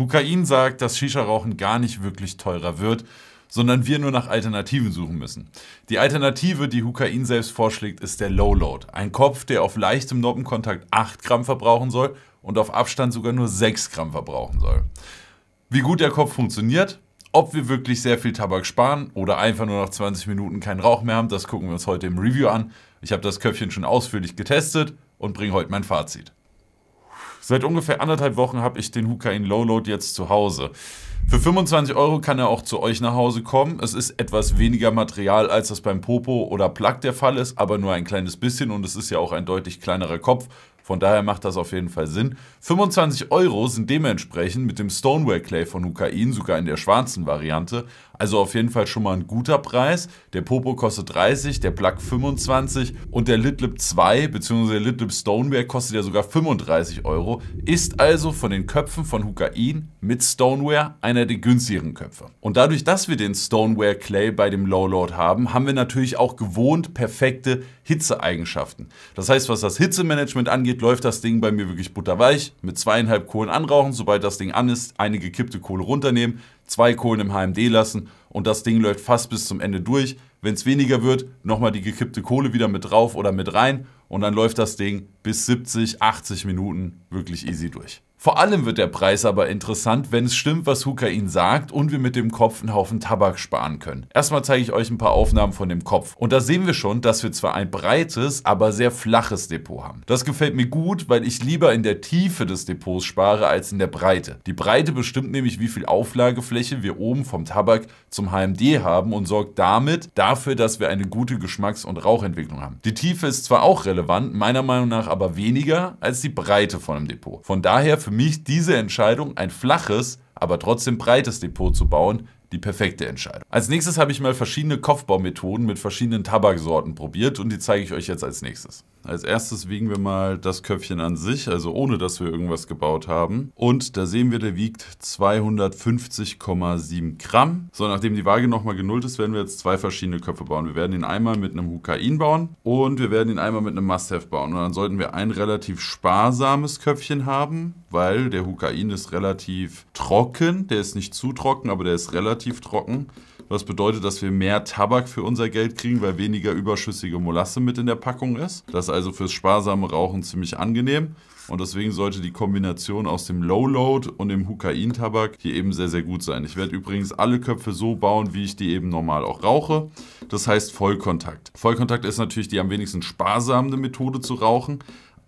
Hukain sagt, dass Shisha-Rauchen gar nicht wirklich teurer wird, sondern wir nur nach Alternativen suchen müssen. Die Alternative, die Hukain selbst vorschlägt, ist der Low Load. Ein Kopf, der auf leichtem Noppenkontakt 8 Gramm verbrauchen soll und auf Abstand sogar nur 6 Gramm verbrauchen soll. Wie gut der Kopf funktioniert, ob wir wirklich sehr viel Tabak sparen oder einfach nur nach 20 Minuten keinen Rauch mehr haben, das gucken wir uns heute im Review an. Ich habe das Köpfchen schon ausführlich getestet und bringe heute mein Fazit. Seit ungefähr anderthalb Wochen habe ich den Hukain Lowload jetzt zu Hause. Für 25 Euro kann er auch zu euch nach Hause kommen. Es ist etwas weniger Material, als das beim Popo oder Plug der Fall ist, aber nur ein kleines bisschen und es ist ja auch ein deutlich kleinerer Kopf. Von daher macht das auf jeden Fall Sinn. 25 Euro sind dementsprechend mit dem Stoneware Clay von Hukain, sogar in der schwarzen Variante, also auf jeden Fall schon mal ein guter Preis. Der Popo kostet 30, der Plug 25 und der Litlip 2 bzw. der Litlip Stoneware kostet ja sogar 35 Euro. Ist also von den Köpfen von Hukain mit Stoneware einer der günstigeren Köpfe. Und dadurch, dass wir den Stoneware Clay bei dem Lowload haben, haben wir natürlich auch gewohnt perfekte Hitzeeigenschaften. Das heißt, was das Hitzemanagement angeht, läuft das Ding bei mir wirklich butterweich. Mit zweieinhalb Kohlen anrauchen, sobald das Ding an ist, eine gekippte Kohle runternehmen, zwei Kohlen im HMD lassen und das Ding läuft fast bis zum Ende durch. Wenn es weniger wird, nochmal die gekippte Kohle wieder mit drauf oder mit rein und dann läuft das Ding bis 70, 80 Minuten wirklich easy durch. Vor allem wird der Preis aber interessant, wenn es stimmt, was Huka ihnen sagt und wir mit dem Kopf einen Haufen Tabak sparen können. Erstmal zeige ich euch ein paar Aufnahmen von dem Kopf. Und da sehen wir schon, dass wir zwar ein breites, aber sehr flaches Depot haben. Das gefällt mir gut, weil ich lieber in der Tiefe des Depots spare als in der Breite. Die Breite bestimmt nämlich, wie viel Auflagefläche wir oben vom Tabak zum HMD haben und sorgt damit dafür, dass wir eine gute Geschmacks- und Rauchentwicklung haben. Die Tiefe ist zwar auch relevant, meiner Meinung nach aber weniger als die Breite von einem Depot. Von daher für für mich diese Entscheidung, ein flaches, aber trotzdem breites Depot zu bauen, die perfekte Entscheidung. Als nächstes habe ich mal verschiedene Kopfbaumethoden mit verschiedenen Tabaksorten probiert und die zeige ich euch jetzt als nächstes. Als erstes wiegen wir mal das Köpfchen an sich, also ohne dass wir irgendwas gebaut haben. Und da sehen wir, der wiegt 250,7 Gramm. So, nachdem die Waage nochmal genullt ist, werden wir jetzt zwei verschiedene Köpfe bauen. Wir werden ihn einmal mit einem Hukain bauen und wir werden ihn einmal mit einem Must-Have bauen. Und dann sollten wir ein relativ sparsames Köpfchen haben weil der Hukain ist relativ trocken. Der ist nicht zu trocken, aber der ist relativ trocken. Was bedeutet, dass wir mehr Tabak für unser Geld kriegen, weil weniger überschüssige Molasse mit in der Packung ist. Das ist also fürs sparsame Rauchen ziemlich angenehm. Und deswegen sollte die Kombination aus dem Low Load und dem Hukain-Tabak hier eben sehr, sehr gut sein. Ich werde übrigens alle Köpfe so bauen, wie ich die eben normal auch rauche. Das heißt Vollkontakt. Vollkontakt ist natürlich die am wenigsten sparsamste Methode zu rauchen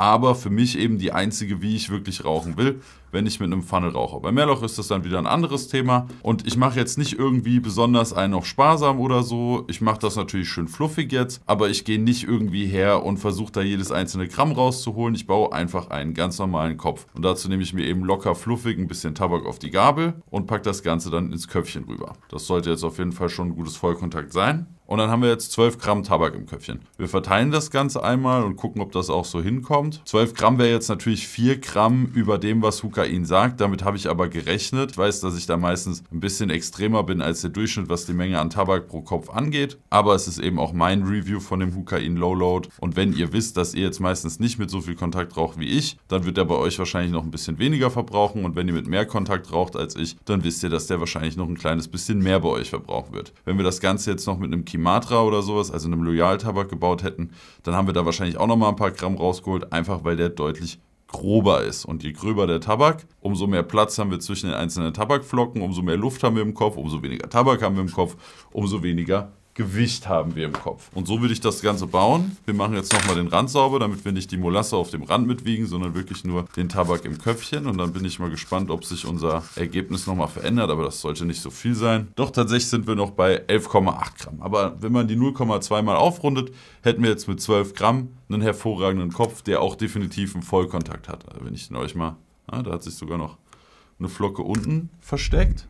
aber für mich eben die einzige, wie ich wirklich rauchen will wenn ich mit einem Funnel rauche. Bei Mehrloch ist das dann wieder ein anderes Thema und ich mache jetzt nicht irgendwie besonders einen noch sparsam oder so. Ich mache das natürlich schön fluffig jetzt, aber ich gehe nicht irgendwie her und versuche da jedes einzelne Gramm rauszuholen. Ich baue einfach einen ganz normalen Kopf und dazu nehme ich mir eben locker fluffig ein bisschen Tabak auf die Gabel und packe das Ganze dann ins Köpfchen rüber. Das sollte jetzt auf jeden Fall schon ein gutes Vollkontakt sein. Und dann haben wir jetzt 12 Gramm Tabak im Köpfchen. Wir verteilen das Ganze einmal und gucken, ob das auch so hinkommt. 12 Gramm wäre jetzt natürlich 4 Gramm über dem, was Huka Oscar sagt. Damit habe ich aber gerechnet. Ich weiß, dass ich da meistens ein bisschen extremer bin als der Durchschnitt, was die Menge an Tabak pro Kopf angeht. Aber es ist eben auch mein Review von dem Hukain Low Load. Und wenn ihr wisst, dass ihr jetzt meistens nicht mit so viel Kontakt raucht wie ich, dann wird er bei euch wahrscheinlich noch ein bisschen weniger verbrauchen. Und wenn ihr mit mehr Kontakt raucht als ich, dann wisst ihr, dass der wahrscheinlich noch ein kleines bisschen mehr bei euch verbrauchen wird. Wenn wir das Ganze jetzt noch mit einem Kimatra oder sowas, also einem Loyal-Tabak gebaut hätten, dann haben wir da wahrscheinlich auch noch mal ein paar Gramm rausgeholt, einfach weil der deutlich grober ist. Und je gröber der Tabak, umso mehr Platz haben wir zwischen den einzelnen Tabakflocken, umso mehr Luft haben wir im Kopf, umso weniger Tabak haben wir im Kopf, umso weniger Gewicht haben wir im Kopf. Und so würde ich das Ganze bauen. Wir machen jetzt nochmal den Rand sauber, damit wir nicht die Molasse auf dem Rand mitwiegen, sondern wirklich nur den Tabak im Köpfchen. Und dann bin ich mal gespannt, ob sich unser Ergebnis nochmal verändert, aber das sollte nicht so viel sein. Doch tatsächlich sind wir noch bei 11,8 Gramm. Aber wenn man die 0,2 mal aufrundet, hätten wir jetzt mit 12 Gramm einen hervorragenden Kopf, der auch definitiv einen Vollkontakt hat. Also wenn ich den euch mal, ah, da hat sich sogar noch eine Flocke unten versteckt.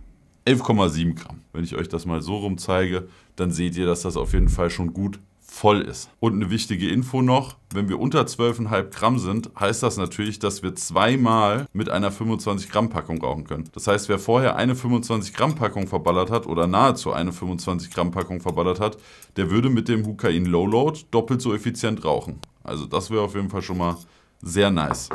11,7 Gramm. Wenn ich euch das mal so rum zeige, dann seht ihr, dass das auf jeden Fall schon gut voll ist. Und eine wichtige Info noch, wenn wir unter 12,5 Gramm sind, heißt das natürlich, dass wir zweimal mit einer 25 Gramm Packung rauchen können. Das heißt, wer vorher eine 25 Gramm Packung verballert hat oder nahezu eine 25 Gramm Packung verballert hat, der würde mit dem Hukain Low Load doppelt so effizient rauchen. Also das wäre auf jeden Fall schon mal sehr nice.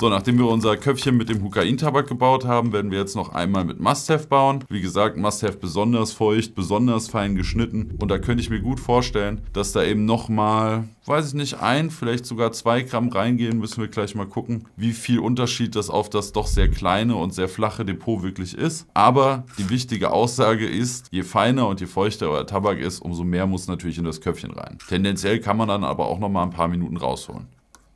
So, nachdem wir unser Köpfchen mit dem Hukain-Tabak gebaut haben, werden wir jetzt noch einmal mit Must-Have bauen. Wie gesagt, Must-Have besonders feucht, besonders fein geschnitten. Und da könnte ich mir gut vorstellen, dass da eben nochmal, weiß ich nicht, ein, vielleicht sogar zwei Gramm reingehen. Müssen wir gleich mal gucken, wie viel Unterschied das auf das doch sehr kleine und sehr flache Depot wirklich ist. Aber die wichtige Aussage ist, je feiner und je feuchter euer Tabak ist, umso mehr muss natürlich in das Köpfchen rein. Tendenziell kann man dann aber auch nochmal ein paar Minuten rausholen.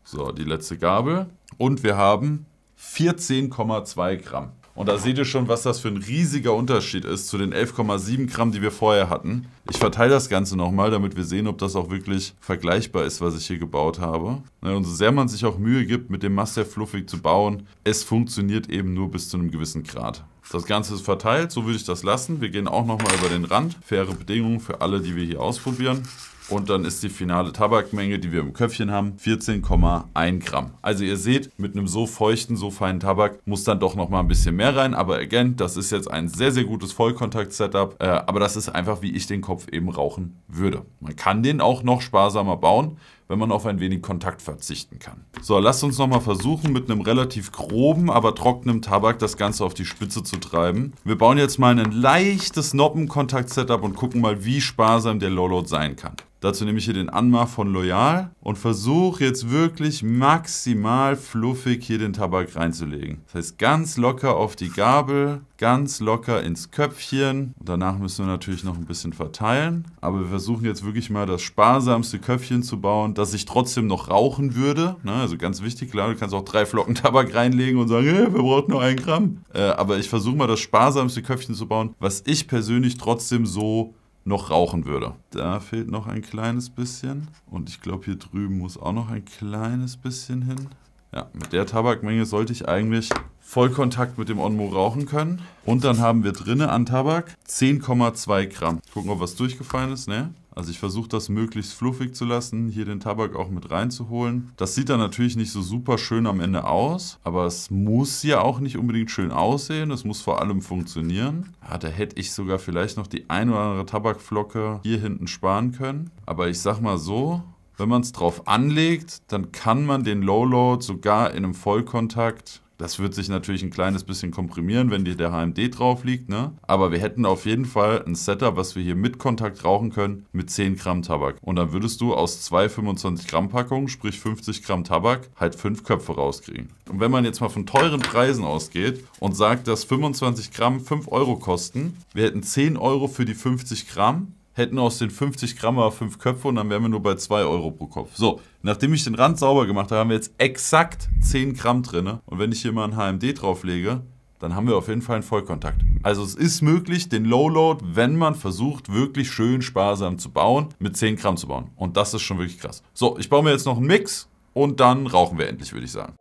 So, die letzte Gabel und wir haben 14,2 Gramm. Und da seht ihr schon, was das für ein riesiger Unterschied ist zu den 11,7 Gramm, die wir vorher hatten. Ich verteile das Ganze nochmal, damit wir sehen, ob das auch wirklich vergleichbar ist, was ich hier gebaut habe. Ne, und so sehr man sich auch Mühe gibt, mit dem Master fluffig zu bauen, es funktioniert eben nur bis zu einem gewissen Grad. Das Ganze ist verteilt, so würde ich das lassen. Wir gehen auch nochmal über den Rand. Faire Bedingungen für alle, die wir hier ausprobieren. Und dann ist die finale Tabakmenge, die wir im Köpfchen haben, 14,1 Gramm. Also ihr seht, mit einem so feuchten, so feinen Tabak muss dann doch nochmal ein bisschen mehr rein. Aber again, das ist jetzt ein sehr, sehr gutes Vollkontakt-Setup. Äh, aber das ist einfach, wie ich den Kopf eben rauchen würde. Man kann den auch noch sparsamer bauen wenn man auf ein wenig Kontakt verzichten kann. So, lasst uns nochmal versuchen, mit einem relativ groben, aber trockenen Tabak das Ganze auf die Spitze zu treiben. Wir bauen jetzt mal ein leichtes Noppenkontakt-Setup und gucken mal, wie sparsam der Lowload sein kann. Dazu nehme ich hier den Anmach von Loyal und versuche jetzt wirklich maximal fluffig hier den Tabak reinzulegen. Das heißt, ganz locker auf die Gabel, ganz locker ins Köpfchen. Und danach müssen wir natürlich noch ein bisschen verteilen. Aber wir versuchen jetzt wirklich mal das sparsamste Köpfchen zu bauen, das ich trotzdem noch rauchen würde. Na, ne, also ganz wichtig, klar, du kannst auch drei Flocken Tabak reinlegen und sagen, hey, wir brauchen nur einen Gramm. Äh, aber ich versuche mal das sparsamste Köpfchen zu bauen, was ich persönlich trotzdem so noch rauchen würde. Da fehlt noch ein kleines bisschen. Und ich glaube, hier drüben muss auch noch ein kleines bisschen hin. Ja, mit der Tabakmenge sollte ich eigentlich Vollkontakt mit dem Onmo rauchen können. Und dann haben wir drinne an Tabak 10,2 Gramm. Gucken, ob was durchgefallen ist, ne? Also ich versuche das möglichst fluffig zu lassen, hier den Tabak auch mit reinzuholen. Das sieht dann natürlich nicht so super schön am Ende aus, aber es muss ja auch nicht unbedingt schön aussehen, es muss vor allem funktionieren. Ja, da hätte ich sogar vielleicht noch die ein oder andere Tabakflocke hier hinten sparen können. Aber ich sag mal so, wenn man es drauf anlegt, dann kann man den Low-Load sogar in einem Vollkontakt das wird sich natürlich ein kleines bisschen komprimieren, wenn dir der HMD drauf liegt, ne? Aber wir hätten auf jeden Fall ein Setup, was wir hier mit Kontakt rauchen können, mit 10 Gramm Tabak. Und dann würdest du aus zwei 25 Gramm Packungen, sprich 50 Gramm Tabak, halt fünf Köpfe rauskriegen. Und wenn man jetzt mal von teuren Preisen ausgeht und sagt, dass 25 Gramm 5 Euro kosten, wir hätten 10 Euro für die 50 Gramm, hätten aus den 50 Gramm mal 5 Köpfe und dann wären wir nur bei 2 Euro pro Kopf. So, nachdem ich den Rand sauber gemacht habe, haben wir jetzt exakt 10 Gramm drin. Und wenn ich hier mal ein HMD drauflege, dann haben wir auf jeden Fall einen Vollkontakt. Also es ist möglich, den Low-Load, wenn man versucht, wirklich schön sparsam zu bauen, mit 10 Gramm zu bauen. Und das ist schon wirklich krass. So, ich baue mir jetzt noch einen Mix und dann rauchen wir endlich, würde ich sagen.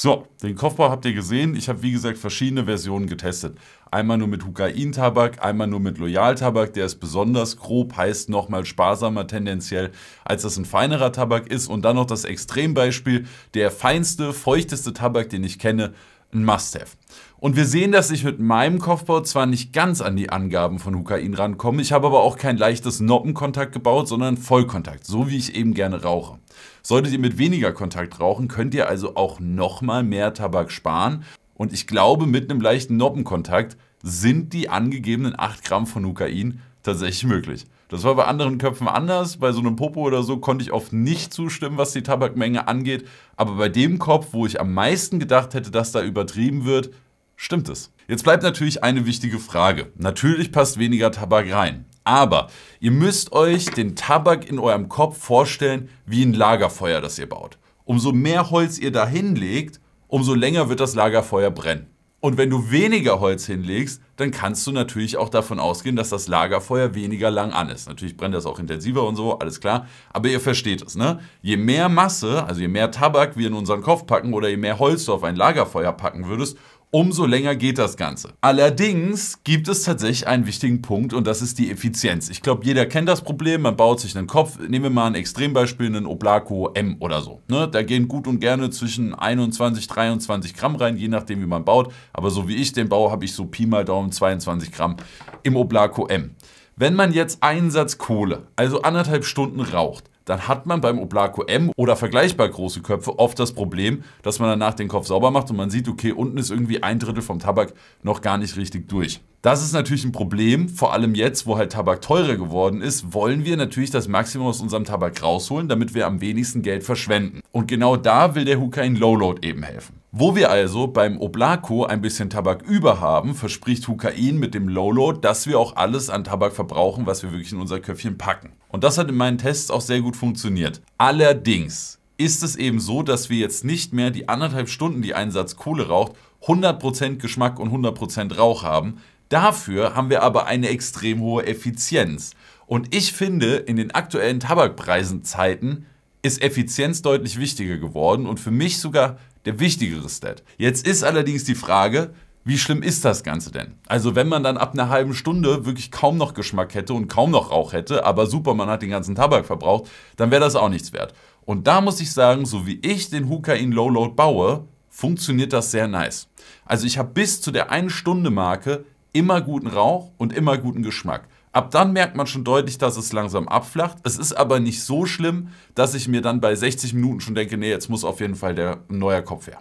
So, den Kopfbau habt ihr gesehen. Ich habe wie gesagt verschiedene Versionen getestet. Einmal nur mit Hukain-Tabak, einmal nur mit Loyal-Tabak. Der ist besonders grob, heißt nochmal sparsamer tendenziell, als das ein feinerer Tabak ist. Und dann noch das Extrembeispiel, der feinste, feuchteste Tabak, den ich kenne, ein Must-Have. Und wir sehen, dass ich mit meinem Kopfbau zwar nicht ganz an die Angaben von Hukain rankomme, ich habe aber auch kein leichtes Noppenkontakt gebaut, sondern Vollkontakt, so wie ich eben gerne rauche. Solltet ihr mit weniger Kontakt rauchen, könnt ihr also auch nochmal mehr Tabak sparen. Und ich glaube, mit einem leichten Noppenkontakt sind die angegebenen 8 Gramm von Hukain tatsächlich möglich. Das war bei anderen Köpfen anders. Bei so einem Popo oder so konnte ich oft nicht zustimmen, was die Tabakmenge angeht. Aber bei dem Kopf, wo ich am meisten gedacht hätte, dass da übertrieben wird, stimmt es. Jetzt bleibt natürlich eine wichtige Frage. Natürlich passt weniger Tabak rein. Aber ihr müsst euch den Tabak in eurem Kopf vorstellen wie ein Lagerfeuer, das ihr baut. Umso mehr Holz ihr da hinlegt, umso länger wird das Lagerfeuer brennen. Und wenn du weniger Holz hinlegst, dann kannst du natürlich auch davon ausgehen, dass das Lagerfeuer weniger lang an ist. Natürlich brennt das auch intensiver und so, alles klar. Aber ihr versteht es, ne? Je mehr Masse, also je mehr Tabak wir in unseren Kopf packen oder je mehr Holz du auf ein Lagerfeuer packen würdest, umso länger geht das Ganze. Allerdings gibt es tatsächlich einen wichtigen Punkt und das ist die Effizienz. Ich glaube, jeder kennt das Problem, man baut sich einen Kopf, nehmen wir mal ein Extrembeispiel, einen Oblaco M oder so. Ne? Da gehen gut und gerne zwischen 21, 23 Gramm rein, je nachdem wie man baut, aber so wie ich den baue, habe ich so Pi mal Daumen 22 Gramm im Oblaco M. Wenn man jetzt einen Satz Kohle, also anderthalb Stunden raucht, dann hat man beim Oblaco M oder vergleichbar große Köpfe oft das Problem, dass man danach den Kopf sauber macht und man sieht, okay, unten ist irgendwie ein Drittel vom Tabak noch gar nicht richtig durch. Das ist natürlich ein Problem, vor allem jetzt, wo halt Tabak teurer geworden ist, wollen wir natürlich das Maximum aus unserem Tabak rausholen, damit wir am wenigsten Geld verschwenden. Und genau da will der Hookah in Lowload eben helfen. Wo wir also beim Oblako ein bisschen Tabak über haben, verspricht Hukain mit dem Lowload, dass wir auch alles an Tabak verbrauchen, was wir wirklich in unser Köpfchen packen. Und das hat in meinen Tests auch sehr gut funktioniert. Allerdings ist es eben so, dass wir jetzt nicht mehr die anderthalb Stunden, die ein Satz Kohle raucht, 100% Geschmack und 100% Rauch haben. Dafür haben wir aber eine extrem hohe Effizienz. Und ich finde, in den aktuellen Tabakpreisen Zeiten ist Effizienz deutlich wichtiger geworden und für mich sogar der wichtigere Stat. Jetzt ist allerdings die Frage, wie schlimm ist das Ganze denn? Also wenn man dann ab einer halben Stunde wirklich kaum noch Geschmack hätte und kaum noch Rauch hätte, aber super, man hat den ganzen Tabak verbraucht, dann wäre das auch nichts wert. Und da muss ich sagen, so wie ich den Hukain Low Load baue, funktioniert das sehr nice. Also ich habe bis zu der 1-Stunde-Marke immer guten Rauch und immer guten Geschmack. Ab dann merkt man schon deutlich, dass es langsam abflacht. Es ist aber nicht so schlimm, dass ich mir dann bei 60 Minuten schon denke, nee, jetzt muss auf jeden Fall der neuer Kopf her.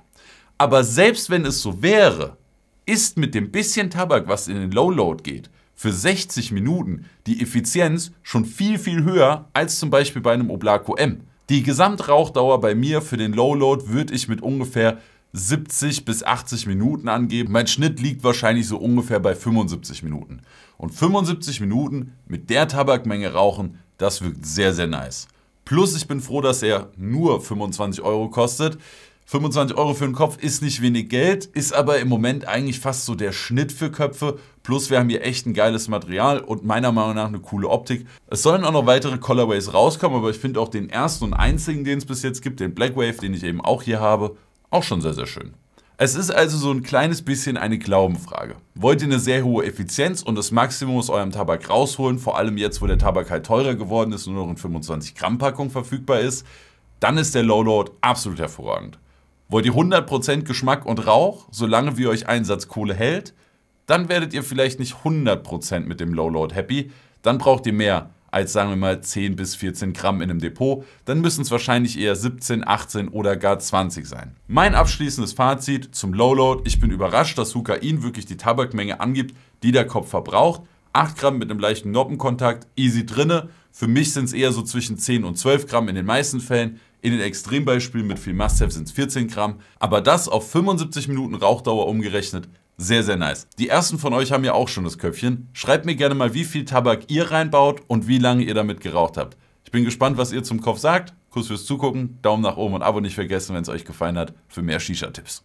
Aber selbst wenn es so wäre, ist mit dem bisschen Tabak, was in den Low Load geht, für 60 Minuten die Effizienz schon viel, viel höher als zum Beispiel bei einem Oblaco M. Die Gesamtrauchdauer bei mir für den Low Load würde ich mit ungefähr 70 bis 80 Minuten angeben. Mein Schnitt liegt wahrscheinlich so ungefähr bei 75 Minuten. Und 75 Minuten mit der Tabakmenge rauchen, das wirkt sehr, sehr nice. Plus ich bin froh, dass er nur 25 Euro kostet. 25 Euro für den Kopf ist nicht wenig Geld, ist aber im Moment eigentlich fast so der Schnitt für Köpfe. Plus wir haben hier echt ein geiles Material und meiner Meinung nach eine coole Optik. Es sollen auch noch weitere Colorways rauskommen, aber ich finde auch den ersten und einzigen, den es bis jetzt gibt, den Black Wave, den ich eben auch hier habe, auch schon sehr, sehr schön. Es ist also so ein kleines bisschen eine Glaubenfrage. Wollt ihr eine sehr hohe Effizienz und das Maximum aus eurem Tabak rausholen, vor allem jetzt, wo der Tabak halt teurer geworden ist und nur noch in 25 Gramm Packung verfügbar ist, dann ist der Lowload absolut hervorragend. Wollt ihr 100% Geschmack und Rauch, solange wie euch Einsatz Kohle hält, dann werdet ihr vielleicht nicht 100% mit dem Lowload happy, dann braucht ihr mehr als sagen wir mal 10 bis 14 Gramm in einem Depot, dann müssen es wahrscheinlich eher 17, 18 oder gar 20 sein. Mein abschließendes Fazit zum Lowload. Ich bin überrascht, dass Hukain wirklich die Tabakmenge angibt, die der Kopf verbraucht. 8 Gramm mit einem leichten Noppenkontakt, easy drinne. Für mich sind es eher so zwischen 10 und 12 Gramm in den meisten Fällen. In den Extrembeispielen mit viel Must-Have sind es 14 Gramm. Aber das auf 75 Minuten Rauchdauer umgerechnet sehr, sehr nice. Die ersten von euch haben ja auch schon das Köpfchen. Schreibt mir gerne mal, wie viel Tabak ihr reinbaut und wie lange ihr damit geraucht habt. Ich bin gespannt, was ihr zum Kopf sagt. Kuss fürs Zugucken, Daumen nach oben und Abo nicht vergessen, wenn es euch gefallen hat, für mehr Shisha-Tipps.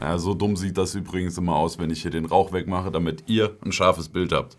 Ja, so dumm sieht das übrigens immer aus, wenn ich hier den Rauch wegmache, damit ihr ein scharfes Bild habt.